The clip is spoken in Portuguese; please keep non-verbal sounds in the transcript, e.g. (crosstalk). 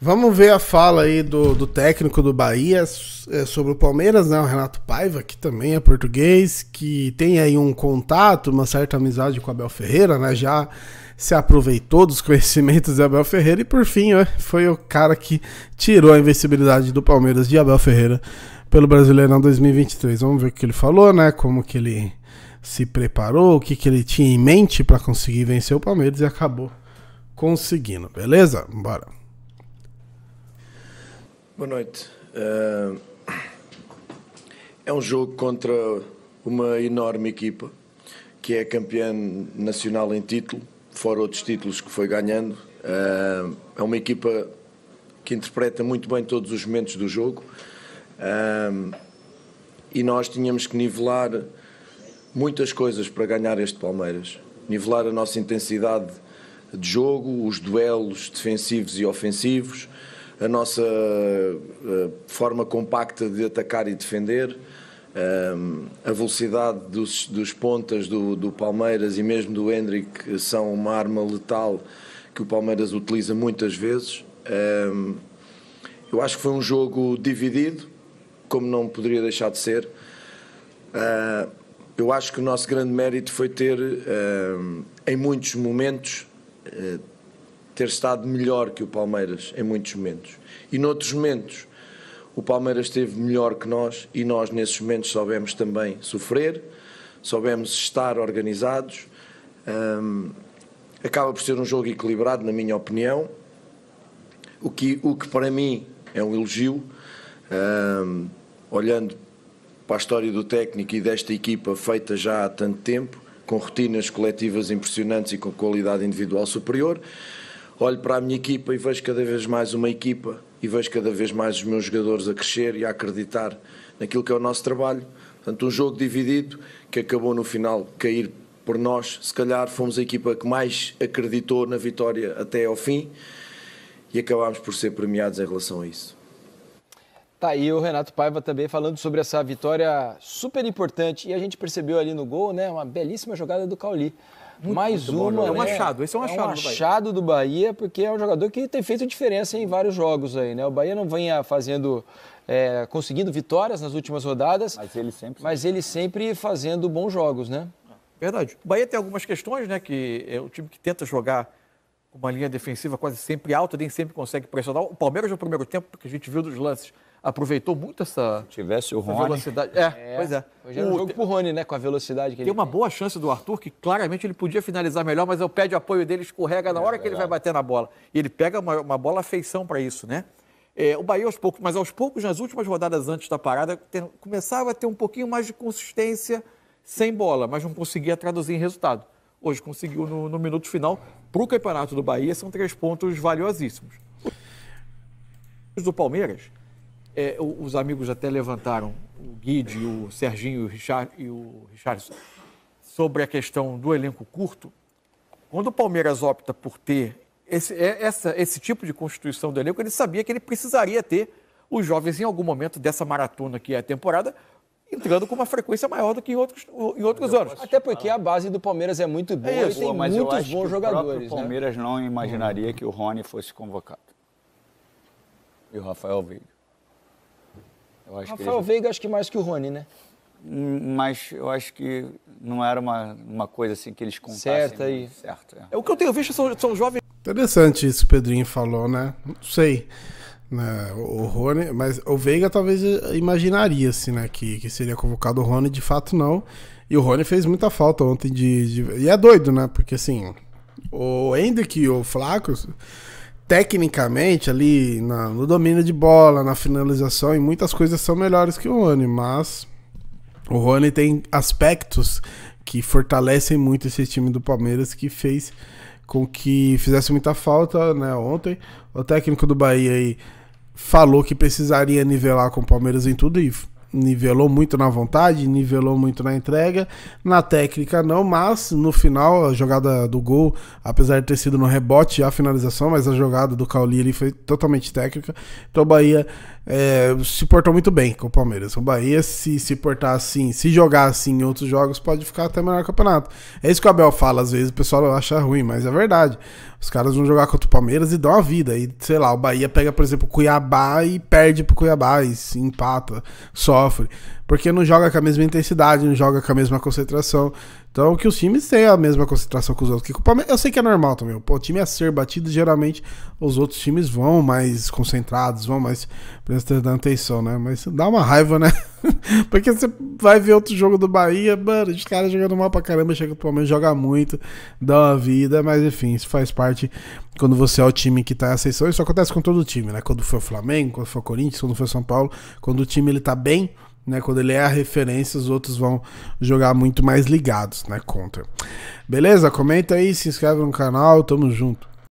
Vamos ver a fala aí do, do técnico do Bahia é, sobre o Palmeiras, né? O Renato Paiva, que também é português, que tem aí um contato, uma certa amizade com o Abel Ferreira, né? Já se aproveitou dos (laughs) conhecimentos de Abel Ferreira e por fim foi o cara que tirou a invencibilidade do Palmeiras de Abel Ferreira pelo Brasileirão 2023. Vamos ver o que ele falou, né? Como que ele se preparou, o que, que ele tinha em mente para conseguir vencer o Palmeiras e acabou conseguindo, beleza? Bora. Boa noite. Eh, é um jogo contra uma enorme equipa que é campeã nacional em título, fora outros títulos que foi ganhando. Eh, é uma equipa que interpreta muito bem todos os momentos do jogo eh, e nós tínhamos que nivelar muitas coisas para ganhar este Palmeiras. Nivelar a nossa intensidade de jogo, os duelos defensivos e ofensivos a nossa eh, forma compacta de atacar e defender, eh, a velocidade dos, dos pontas do, do Palmeiras e mesmo do Hendrick são uma arma letal que o Palmeiras utiliza muitas vezes. Eh, eu acho que foi um jogo dividido, como não poderia deixar de ser. Eu acho que o nosso grande mérito foi ter, em muitos momentos, ter estado melhor que o Palmeiras em muitos momentos. E noutros momentos, o Palmeiras esteve melhor que nós e nós, nesses momentos, soubemos também sofrer, soubemos estar organizados. Um, acaba por ser um jogo equilibrado, na minha opinião, o que, o que para mim é um elogio, um, olhando para a história do técnico e desta equipa feita já há tanto tempo, com rotinas coletivas impressionantes e com qualidade individual superior olho para a minha equipa e vejo cada vez mais uma equipa e vejo cada vez mais os meus jogadores a crescer e a acreditar naquilo que é o nosso trabalho. Portanto, um jogo dividido que acabou no final cair por nós. Se calhar fomos a equipa que mais acreditou na vitória até ao fim e acabámos por ser premiados em relação a isso. Tá aí o Renato Paiva também falando sobre essa vitória super importante. E a gente percebeu ali no gol, né? Uma belíssima jogada do Cauli. Muito, Mais muito uma. Bom, é um né? achado, esse é um achado, é um achado, do, Bahia. do Bahia, porque é um jogador que tem feito diferença em vários jogos aí, né? O Bahia não vinha fazendo. É, conseguindo vitórias nas últimas rodadas. Mas ele sempre. Mas ele sempre fazendo bons jogos, né? Verdade. O Bahia tem algumas questões, né? Que é um time que tenta jogar uma linha defensiva quase sempre alta, nem sempre consegue pressionar. O Palmeiras, no primeiro tempo, que a gente viu dos lances, aproveitou muito essa. Se tivesse o Rony. Velocidade. É, é, pois é. Hoje era é o, um jogo pro Rony, né? Com a velocidade que tem ele. Tem uma boa chance do Arthur, que claramente ele podia finalizar melhor, mas é o pé de apoio dele, escorrega na é hora é, que ele vai bater na bola. E ele pega uma, uma bola feição para isso, né? É, o Bahia aos poucos, mas aos poucos, nas últimas rodadas antes da parada, começava a ter um pouquinho mais de consistência sem bola, mas não conseguia traduzir em resultado hoje conseguiu no, no minuto final para o Campeonato do Bahia, são três pontos valiosíssimos. Os do Palmeiras, é, os amigos até levantaram, o Guide, o Serginho o Richard, e o Richardson, sobre a questão do elenco curto. Quando o Palmeiras opta por ter esse, é, essa, esse tipo de constituição do elenco, ele sabia que ele precisaria ter os jovens em algum momento dessa maratona que é a temporada entrando com uma frequência maior do que em outros, em outros anos. Até porque a base do Palmeiras é muito boa, é, e tem mas muitos bons jogadores. O né? Palmeiras né? não imaginaria que o Rony fosse convocado. E o Rafael Veiga. Eu acho Rafael que Veiga acho que mais que o Rony, né? Hum, mas eu acho que não era uma, uma coisa assim que eles contassem. Certo aí. Certo, é. é. o que eu tenho visto são, são jovens. Interessante isso que o Pedrinho falou, né? Não sei. Né? o Rony, mas o Veiga talvez imaginaria assim, né? Que, que seria convocado o Rony, de fato não. E o Rony fez muita falta ontem de, de. E é doido, né? Porque assim, o Hendrick e o Flaco, tecnicamente, ali na, no domínio de bola, na finalização, e muitas coisas são melhores que o Rony, mas o Rony tem aspectos que fortalecem muito esse time do Palmeiras que fez com que fizesse muita falta, né? Ontem, o técnico do Bahia aí falou que precisaria nivelar com o Palmeiras em tudo e nivelou muito na vontade, nivelou muito na entrega, na técnica não, mas no final a jogada do gol, apesar de ter sido no rebote a finalização, mas a jogada do Cauli ali foi totalmente técnica. Então o Bahia é, se portou muito bem com o Palmeiras. O Bahia se se portar assim, se jogar assim em outros jogos pode ficar até melhor campeonato. É isso que o Abel fala às vezes, o pessoal acha ruim, mas é verdade. Os caras vão jogar contra o Palmeiras e dão a vida. E sei lá, o Bahia pega por exemplo o Cuiabá e perde pro Cuiabá e se empata só sofre, porque não joga com a mesma intensidade, não joga com a mesma concentração. Então, que os times têm a mesma concentração que os outros. Que eu sei que é normal também. o time a ser batido, geralmente os outros times vão mais concentrados, vão mais prestando atenção, né? Mas dá uma raiva, né? (laughs) Porque você vai ver outro jogo do Bahia, mano, os caras jogando mal pra caramba, chega pro Palmeiras, joga muito, dá uma vida, mas enfim, isso faz parte quando você é o time que tá em ascensão. Isso acontece com todo o time, né? Quando foi o Flamengo, quando foi o Corinthians, quando foi o São Paulo, quando o time ele tá bem né? Quando ele é a referência, os outros vão jogar muito mais ligados né, contra. Beleza? Comenta aí, se inscreve no canal, tamo junto.